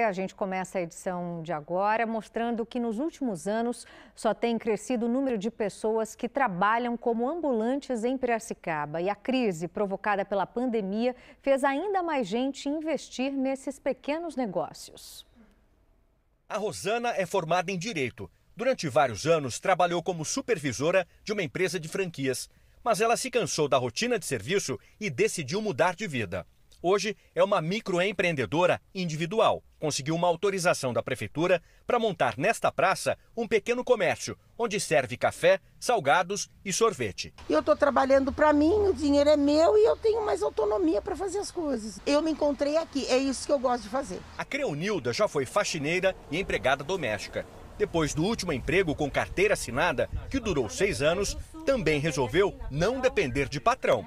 A gente começa a edição de agora mostrando que nos últimos anos só tem crescido o número de pessoas que trabalham como ambulantes em Piracicaba. E a crise provocada pela pandemia fez ainda mais gente investir nesses pequenos negócios. A Rosana é formada em Direito. Durante vários anos, trabalhou como supervisora de uma empresa de franquias. Mas ela se cansou da rotina de serviço e decidiu mudar de vida. Hoje é uma microempreendedora individual. Conseguiu uma autorização da prefeitura para montar nesta praça um pequeno comércio, onde serve café, salgados e sorvete. Eu estou trabalhando para mim, o dinheiro é meu e eu tenho mais autonomia para fazer as coisas. Eu me encontrei aqui, é isso que eu gosto de fazer. A Creonilda já foi faxineira e empregada doméstica. Depois do último emprego com carteira assinada, que durou seis anos, também resolveu não depender de patrão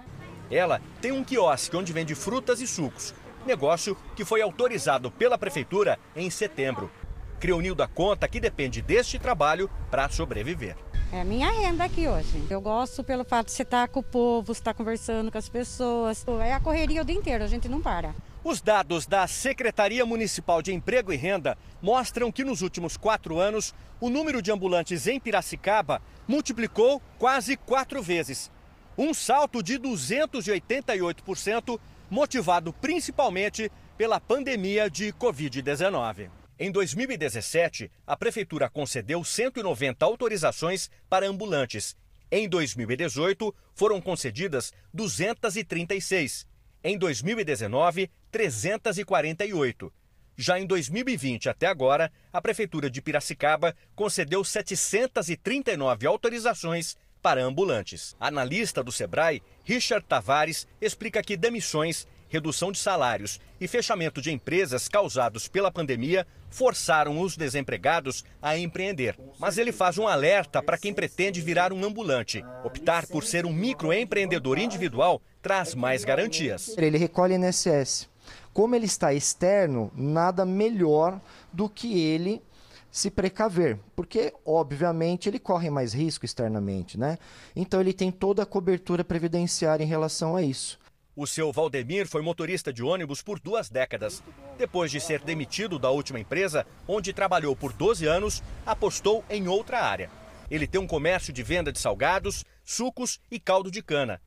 ela tem um quiosque onde vende frutas e sucos, negócio que foi autorizado pela prefeitura em setembro. Creunil Nilda conta que depende deste trabalho para sobreviver. É minha renda aqui hoje. Eu gosto pelo fato de você estar tá com o povo, estar tá conversando com as pessoas. É a correria o dia inteiro, a gente não para. Os dados da Secretaria Municipal de Emprego e Renda mostram que nos últimos quatro anos o número de ambulantes em Piracicaba multiplicou quase quatro vezes. Um salto de 288%, motivado principalmente pela pandemia de Covid-19. Em 2017, a Prefeitura concedeu 190 autorizações para ambulantes. Em 2018, foram concedidas 236. Em 2019, 348. Já em 2020 até agora, a Prefeitura de Piracicaba concedeu 739 autorizações para ambulantes. Analista do Sebrae, Richard Tavares, explica que demissões, redução de salários e fechamento de empresas causados pela pandemia forçaram os desempregados a empreender. Mas ele faz um alerta para quem pretende virar um ambulante. Optar por ser um microempreendedor individual traz mais garantias. Ele recolhe INSS. Como ele está externo, nada melhor do que ele se precaver, porque obviamente ele corre mais risco externamente, né? Então ele tem toda a cobertura previdenciária em relação a isso. O seu Valdemir foi motorista de ônibus por duas décadas. Depois de ser demitido da última empresa, onde trabalhou por 12 anos, apostou em outra área. Ele tem um comércio de venda de salgados, sucos e caldo de cana.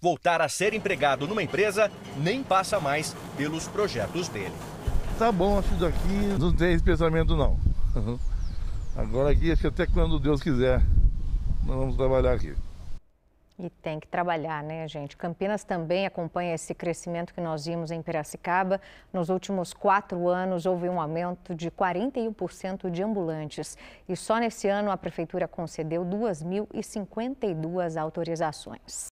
Voltar a ser empregado numa empresa nem passa mais pelos projetos dele. Tá bom isso daqui, não tem esse pensamento não. Uhum. Agora aqui, acho que até quando Deus quiser, nós vamos trabalhar aqui. E tem que trabalhar, né, gente? Campinas também acompanha esse crescimento que nós vimos em Piracicaba. Nos últimos quatro anos, houve um aumento de 41% de ambulantes. E só nesse ano, a Prefeitura concedeu 2.052 autorizações.